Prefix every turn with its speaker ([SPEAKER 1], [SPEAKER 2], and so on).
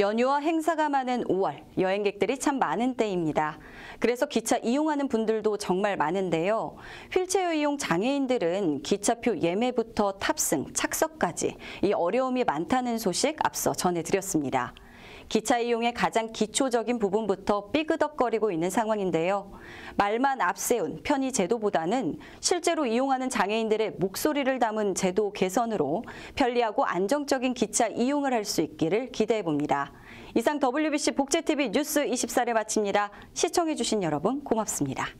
[SPEAKER 1] 연휴와 행사가 많은 5월, 여행객들이 참 많은 때입니다. 그래서 기차 이용하는 분들도 정말 많은데요. 휠체어 이용 장애인들은 기차표 예매부터 탑승, 착석까지 이 어려움이 많다는 소식 앞서 전해드렸습니다. 기차 이용의 가장 기초적인 부분부터 삐그덕거리고 있는 상황인데요. 말만 앞세운 편의 제도보다는 실제로 이용하는 장애인들의 목소리를 담은 제도 개선으로 편리하고 안정적인 기차 이용을 할 수 있기를 기대해봅니다. 이상 WBC 복제TV 뉴스 24를 마칩니다. 시청해주신 여러분 고맙습니다.